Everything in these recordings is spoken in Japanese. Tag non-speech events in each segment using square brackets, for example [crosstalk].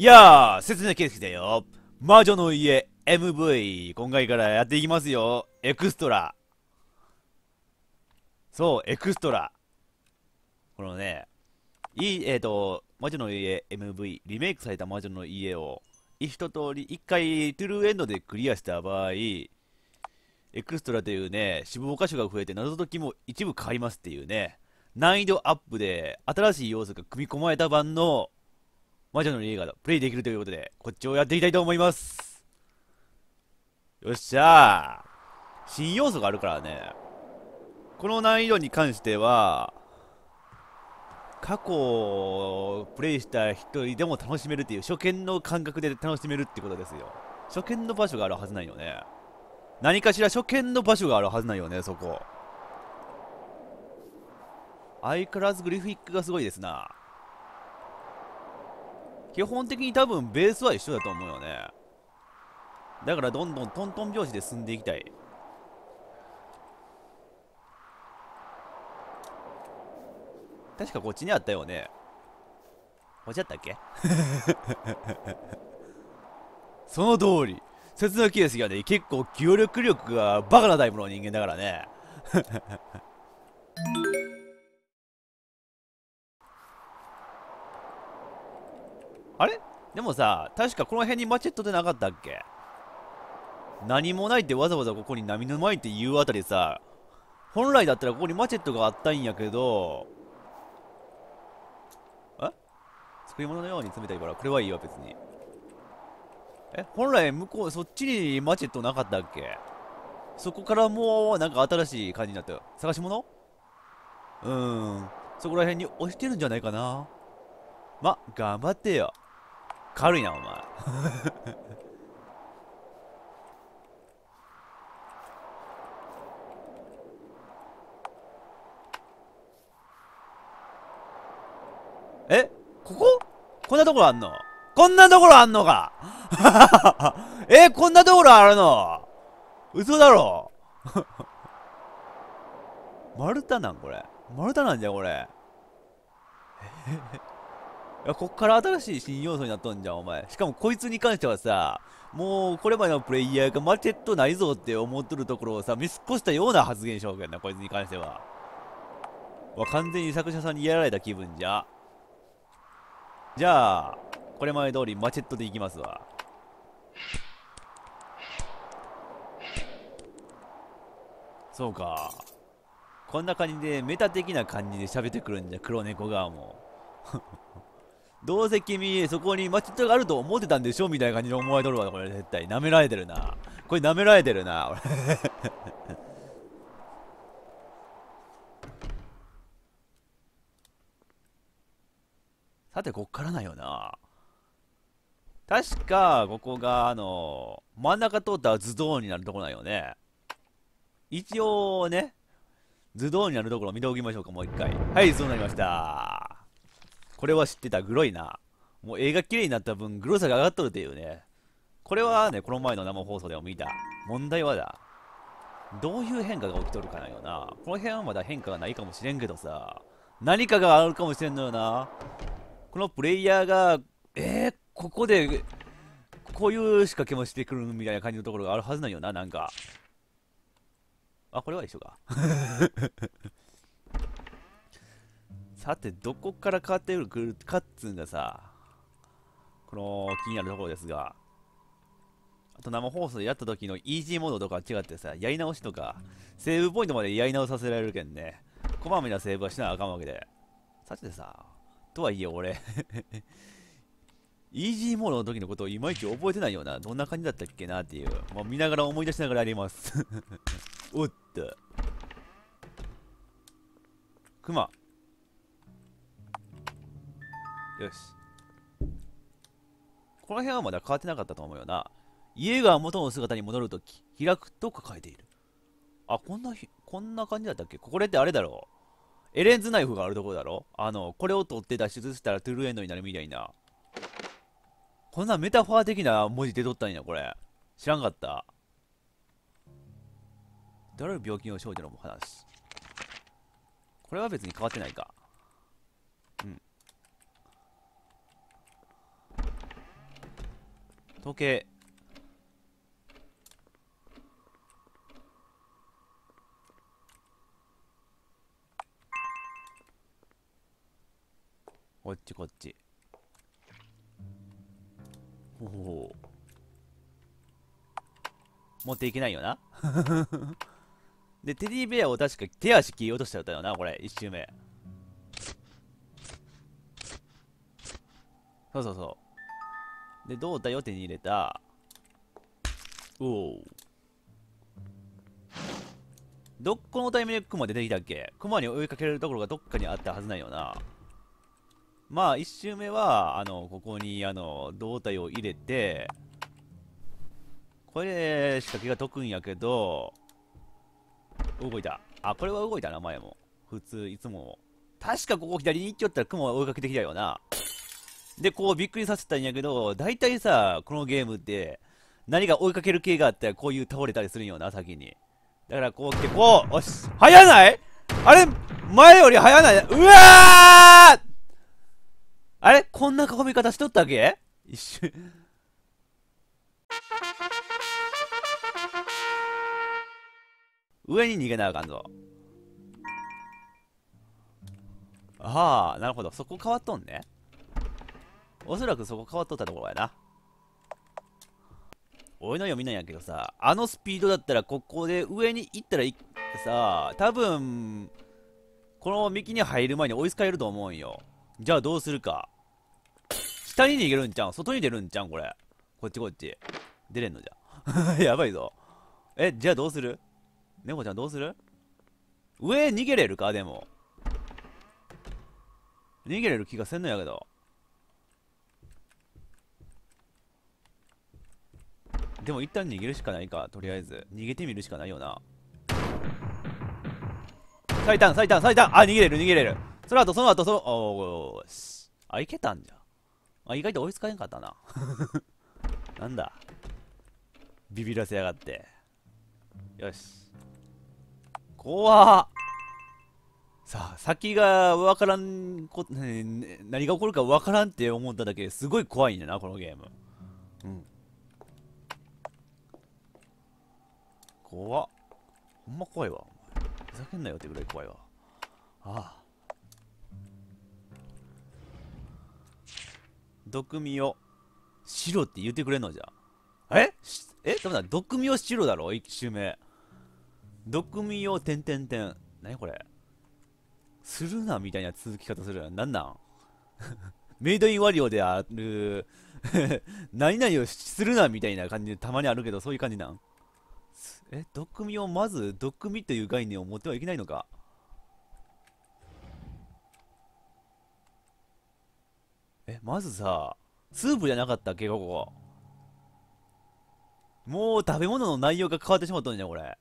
いやー、説明形式だよ。魔女の家 MV、今回からやっていきますよ。エクストラ。そう、エクストラ。このね、いい、えっ、ー、と、魔女の家 MV、リメイクされた魔女の家を、一通り、一回、トゥルーエンドでクリアした場合、エクストラというね、死亡箇所が増えて謎解きも一部変わりますっていうね、難易度アップで新しい要素が組み込まれた版の魔女の映画がプレイできるということで、こっちをやっていきたいと思います。よっしゃー。新要素があるからね。この難易度に関しては、過去プレイした人でも楽しめるっていう初見の感覚で楽しめるってことですよ初見の場所があるはずないよね何かしら初見の場所があるはずないよねそこ相変わらずグリフィックがすごいですな基本的に多分ベースは一緒だと思うよね。だからどんどんトントン拍子で進んでいきたい。確かこっちにあったよね。こっちあったっけ [laughs] その通り。刹那ケースがね、結構協力力がバカなタイプの人間だからね。でもさ、確かこの辺にマチェットでなかったっけ何もないってわざわざここに波の前って言うあたりさ、本来だったらここにマチェットがあったんやけど、え作り物のようにめたいから、これはいいわ、別に。え本来向こう、そっちにマチェットなかったっけそこからもう、なんか新しい感じになった。よ。探し物うーん。そこら辺に落ちてるんじゃないかな。ま、頑張ってよ。軽いなお前 [laughs] えこここんなところあんのこんなところあんのか [laughs] えこんなところあるの嘘だろ [laughs] 丸太なんこれ丸太なんじゃこれえいや、こっから新しい新要素になっとんじゃん、お前。しかもこいつに関してはさ、もうこれまでのプレイヤーがマチェットないぞって思っとるところをさ、見過ごしたような発言しようけんな、こいつに関しては。わ、完全に作者さんにやられた気分じゃ。じゃあ、これまで通りマチェットでいきますわ。そうか。こんな感じでメタ的な感じで喋ってくるんじゃ、黒猫側も。どうせ君、そこに町人があると思ってたんでしょみたいな感じで思われとるわ、これ絶対。舐められてるな。これ舐められてるな、俺 [laughs] さて、こっからなよな。確か、ここが、あの、真ん中通ったらズドーンになるとこなんよね。一応ね、ズドーンになるところ見ておきましょうか、もう一回。はい、そうなりました。これは知ってた。グロいな。もう映画綺麗になった分、グロさが上がっとるというね。これはね、この前の生放送でも見た。問題はだ。どういう変化が起きとるかなよな。この辺はまだ変化がないかもしれんけどさ。何かがあるかもしれんのよな。このプレイヤーが、えー、ここで、こういう仕掛けもしてくるみたいな感じのところがあるはずなんよな、なんか。あ、これは一緒か。[laughs] さて、どこから変わってくるかっつうんがさ、この気になるところですが、あと生放送でやった時のイージーモードとか違ってさ、やり直しとか、セーブポイントまでやり直させられるけんね、こまめなセーブはしなあかんわけで。さてさ、とはいえ俺 [laughs] イージーモードの時のことをいまいち覚えてないような、どんな感じだったっけなっていう、まあ、見ながら思い出しながらやります [laughs] おっと。クマ。よし。この辺はまだ変わってなかったと思うよな。家が元の姿に戻るとき、開くと書かれている。あ、こんなひ、こんな感じだったっけこれってあれだろうエレンズナイフがあるところだろあの、これを取って脱出したらトゥルーエンドになるみたいな。こんなメタファー的な文字出とったんや、これ。知らんかった。誰る病気の少女の話。これは別に変わってないか。時計こっちこっちほほ持っていけないよな [laughs] でテディベアを確か手足切り落としちゃったよなこれ1周目そうそうそうで、胴体を手に入れた。おお。どっこのタイミングでクマ出てきたっけクマに追いかけられるところがどっかにあったはずないよな。まあ、一周目は、あの、ここに、あの、胴体を入れて、これで仕掛けが解くんやけど、動いた。あ、これは動いたな、前も。普通、いつも。確かここ左に行っちゃったら雲は追いかけてきたよな。で、こうびっくりさせたんやけど、大体さ、このゲームって、何か追いかける系があったら、こういう倒れたりするんよな、先に。だからこう来て、こう、おし、早ないあれ、前より早ない。うわーあれこんな囲み方しとったっけ一瞬上に逃げなあかんぞ。ああ、なるほど。そこ変わっとんね。おそらくそこ変わっとったところやな。俺の読みなんやけどさ、あのスピードだったらここで上に行ったらさ、多分、この幹に入る前に追いつかれると思うんよ。じゃあどうするか。下に逃げるんちゃうん外に出るんちゃうんこれ。こっちこっち。出れんのじゃ。[laughs] やばいぞ。え、じゃあどうする猫ちゃんどうする上逃げれるかでも。逃げれる気がせんのやけど。でも一旦逃げるしかないかとりあえず逃げてみるしかないよな最短最短最短あ逃げれる逃げれるその後その後そのおーしあいけたんじゃあ意外と追いつかへんかったななんだビビらせやがってよし怖っさあ先が分からんこ、何が起こるか分からんって思っただけですごい怖いんだなこのゲームうん怖っほんま怖いわふざけんなよってぐらい怖いわああ毒味を白って言ってくれんのじゃええダメだ毒味を白だろ一周目毒味を点々点何これするなみたいな続き方するなんなん [laughs] メイドインワリオである [laughs] 何々をするなみたいな感じでたまにあるけどそういう感じなんえ、毒味をまず、毒味という概念を持ってはいけないのかえ、まずさ、スープじゃなかったっけ、ここ。もう食べ物の内容が変わってしまったんじゃん、これ。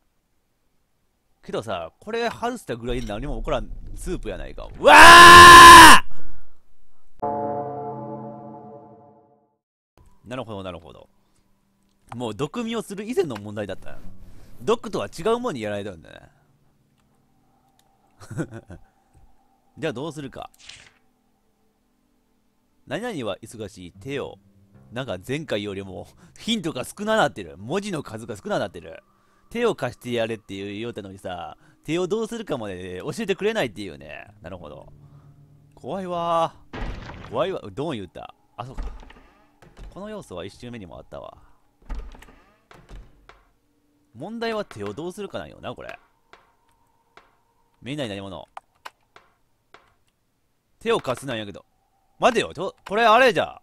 けどさ、これ外したぐらいで何も起こらん、スープやないか。うわあなるほど、なるほど。もう毒味をする以前の問題だったドックとは違うもんにやられたんだね [laughs] じゃあどうするか何々は忙しい手をなんか前回よりもヒントが少ななってる文字の数が少ななってる手を貸してやれっていうようたのにさ手をどうするかまで、ね、教えてくれないっていうねなるほど怖いわ怖いわどう言ったあそうかこの要素は1周目にもあったわ問題は手をどうするかなんよな、これ。見えない何者。手を貸すなんやけど。待てよ、ちょ、これあれじゃ。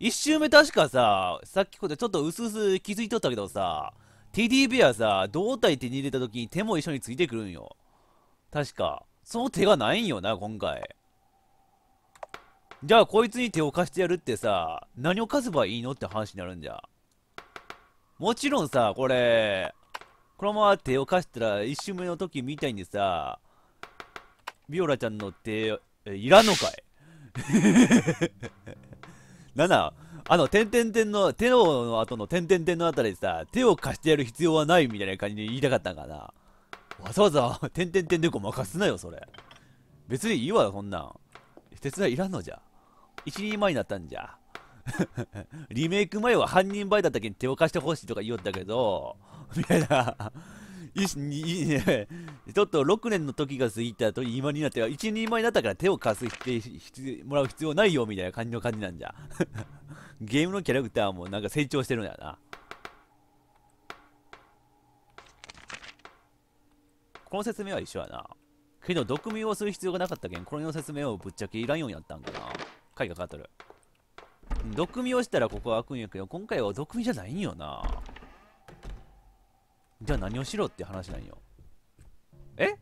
一周目確かさ、さっきことちょっと薄々気づいとったけどさ、TD b はさ、胴体手に入れた時に手も一緒についてくるんよ。確か。その手がないんよな、今回。じゃあこいつに手を貸してやるってさ、何を貸せばいいのって話になるんじゃ。もちろんさ、これ、このまま手を貸したら一周目の時みたいにさ、ビオラちゃんの手、いらんのかい [laughs] なな、あの、てんてんてんの、手の後のてんてんてんのあたりさ、手を貸してやる必要はないみたいな感じで言いたかったんかな。わざわざ、てんてんてんでごまかすなよ、それ。別にいいわ、そんなん。手伝いいらんのじゃ。一人前になったんじゃ。[laughs] リメイク前は犯人バイだったけん手を貸してほしいとか言おったけど、みたいな。ちょっと6年の時が過ぎたと今になっては、1、人前だったから手を貸すしてもらう必要ないよみたいな感じの感じなんじゃ。[laughs] ゲームのキャラクターもなんか成長してるんだよな。この説明は一緒やな。けど、毒味をする必要がなかったけん、この説明をぶっちゃけいらんようになったんかな。いがかかっとる。毒味をしたらここは開くんやけど、今回は毒味じゃないんよな。じゃあ何をしろって話なんよ。え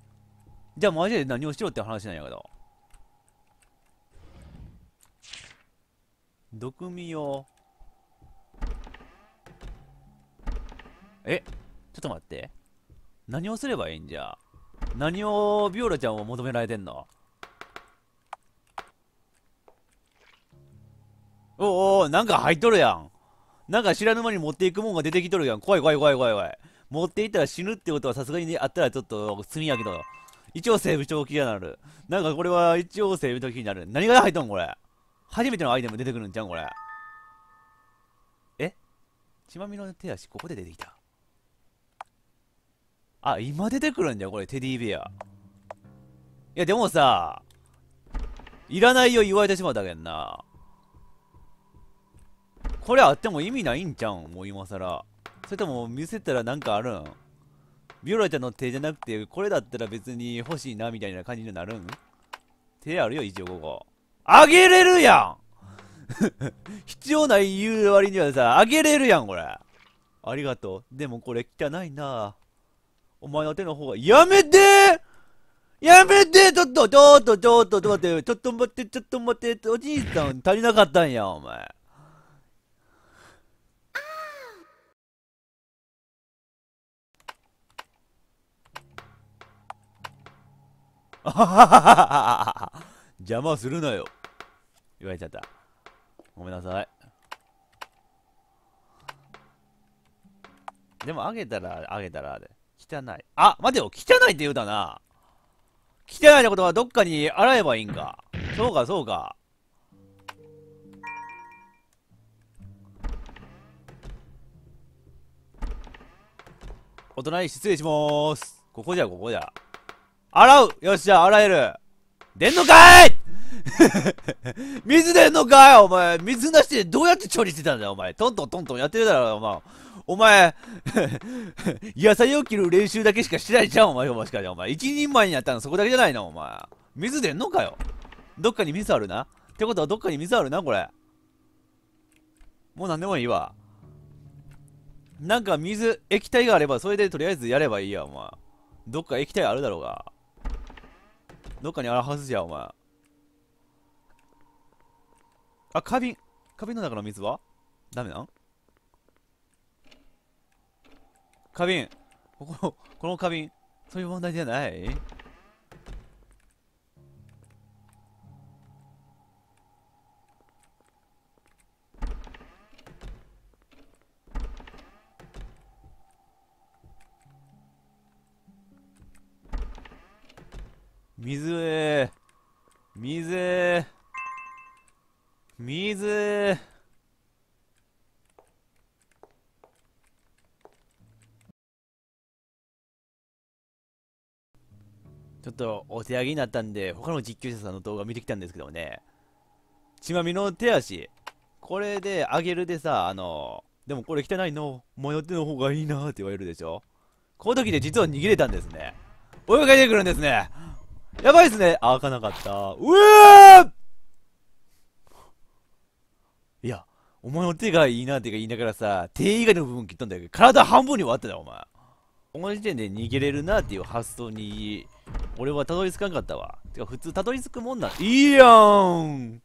じゃあマジで何をしろって話なんやけど。毒味を。えちょっと待って。何をすればいいんじゃ何をビオラちゃんを求められてんのおおなんか入っとるやん。なんか知らぬ間に持っていくもんが出てきとるやん。怖い怖い怖い怖い怖い。持っていったら死ぬってことはさすがにね、あったらちょっと罪やけど。一応セーブしておきになる。なんかこれは一応セーブしきになる。何が入っとんこれ。初めてのアイテム出てくるんじゃんこれ。え血まみの手足、ここで出てきた。あ、今出てくるんだよ、これ、テディベア。いや、でもさ、いらないよ言われてしまったけんな。これあっても意味ないんじゃんもう今さらそれとも見せたらなんかあるんビオラちゃんの手じゃなくてこれだったら別に欲しいなみたいな感じになるん手あるよ一応ここあげれるやん [laughs] 必要ない言う割にはさあげれるやんこれありがとうでもこれ汚いなお前の手の方がやめてやめてちょっとちょっとちょっとちょっと待ってちょっと待ってちょっと待っておじいさん足りなかったんやお前 [laughs] 邪魔するなよ言われちゃったごめんなさいでもあげたらあげたらで汚いあ待てよ汚いって言うたな汚いってことはどっかに洗えばいいんかそうかそうかお隣失礼しまーすここじゃここじゃ洗うよっしゃ、洗える出んのかい [laughs] 水出んのかいお前、水なしでどうやって調理してたんだよ、お前。トントントントンやってるだろ、お前。お前、[laughs] 野菜を切る練習だけしかしてないじゃん、お前。もしかして、お前。一人前になったのそこだけじゃないな、お前。水出んのかよ。どっかに水あるな。ってことは、どっかに水あるな、これ。もう何でもいいわ。なんか水、液体があれば、それでとりあえずやればいいや、お前。どっか液体あるだろうが。どっかにあるはずじゃ、お前。あ、花瓶。花瓶の中の水はダメなん花瓶。ここ、[laughs] この花瓶。そういう問題じゃないっとお手上げになったんで、他の実況者さんの動画見てきたんですけどもね、ちまみの手足、これで上げるでさ、あの、でもこれ汚いの、迷っての方がいいなって言われるでしょこの時で実は逃げれたんですね。追いかけてくるんですね。やばいっすね。あ、開かなかった。うえいや、お前の手がいいなって言いながらさ、手以外の部分切ったんだけど、体半分に割ってたよ、お前。この時点で逃げれるなっていう発想に俺はたどり着かんかったわてか普通たどり着くもんないいやん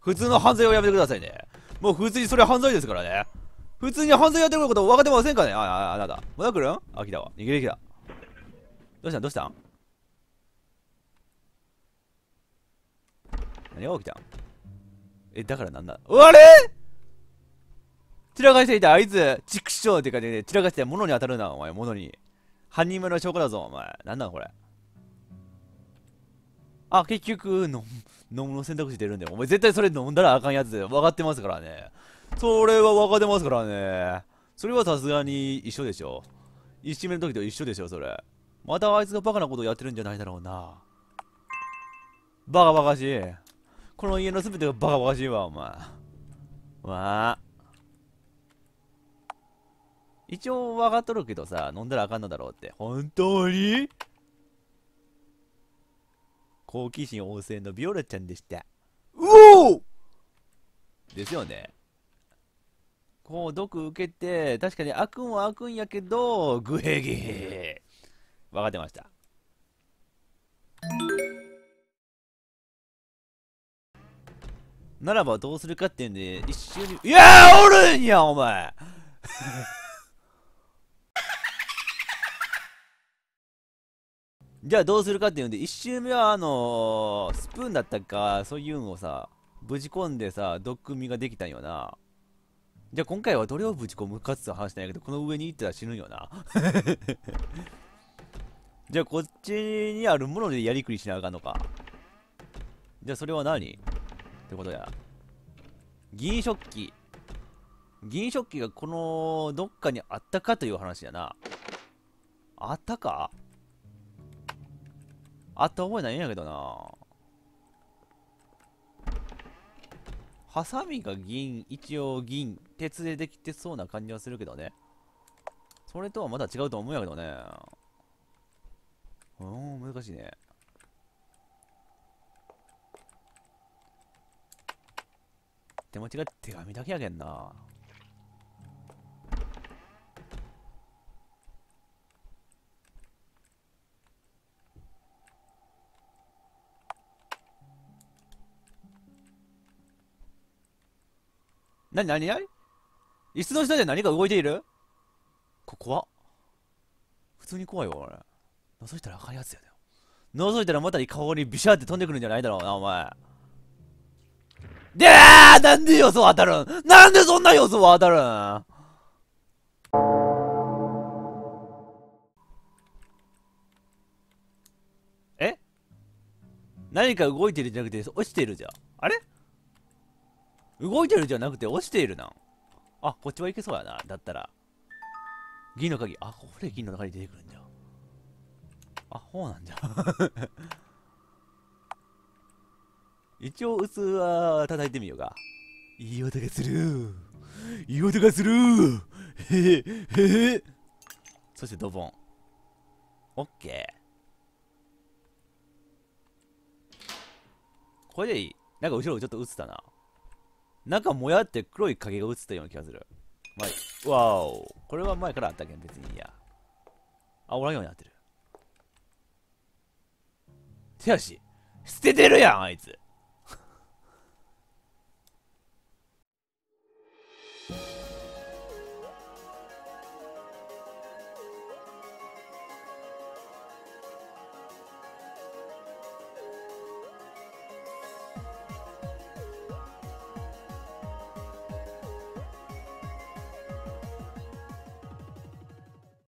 普通の犯罪をやめてくださいねもう普通にそれ犯罪ですからね普通に犯罪やってること分かってませんかねあああなたまだ来るんあ来たわ逃げてきたどうしたんどうしたん何が起きたんえだからなんだあれ散らかしていたあいつ畜生ってかで、ね、散らかして物に当たるなお前物に犯人村の証拠だぞ、お前。なんだこれ。あ、結局、飲む、飲むの選択肢出るんだよ。お前絶対それ飲んだらあかんやつで分かってますからね。それは分かってますからね。それはさすがに一緒でしょ。一周目の時と一緒でしょ、それ。またあいつがバカなことをやってるんじゃないだろうな。バカバカしい。この家の全てがバカバカしいわ、お前。わあ。一応分かっとるけどさ、飲んだらあかんのだろうって。本当に好奇心旺盛のビオラちゃんでした。うおですよね。こう、毒受けて、確かにくんはくんやけど、グヘゲヘ。分かってました。ならばどうするかっていうんで、一瞬に、いやーおるんや、お前じゃあどうするかっていうんで、1周目はあのー、スプーンだったか、そういうのをさ、ぶち込んでさ、ドッグミができたんよな。じゃあ今回はどれをぶち込むかって話なんやけど、この上に行ったら死ぬよな。[laughs] じゃあこっちにあるものでやりくりしなあかんのか。じゃあそれは何ってことや。銀食器。銀食器がこのどっかにあったかという話やな。あったかあった覚えないんやけどなハサミが銀、一応銀、鉄でできてそうな感じはするけどね。それとはまた違うと思うんやけどね。うん、難しいね。手間違い手紙だけやけんな。なになになに椅子の下で何か動いているこ、こは普通に怖いわ、俺。覗いたら赤いやつやだよ。覗いたらまた顔にビシャって飛んでくるんじゃないだろうな、お前。でーなんで予想当たるんなんでそんな予想当たるんえ何か動いてるんじゃなくて落ちてるじゃん。あれ動いてるじゃなくて落ちているな。あ、こっちはいけそうやな。だったら。銀の鍵。あ、これ銀の中に出てくるんだ。あ、ほうなんじゃ。[laughs] 一応、うつは叩いてみようか。いい音がするいい音がするへへへそしてドボン。オッケー。これでいい。なんか後ろちょっと映ったな。なんかもやって黒い影が映ったような気がする。まあ、わお。これは前からあったけん、別にいいや。あ、おらんようになってる。手足、捨ててるやん、あいつ。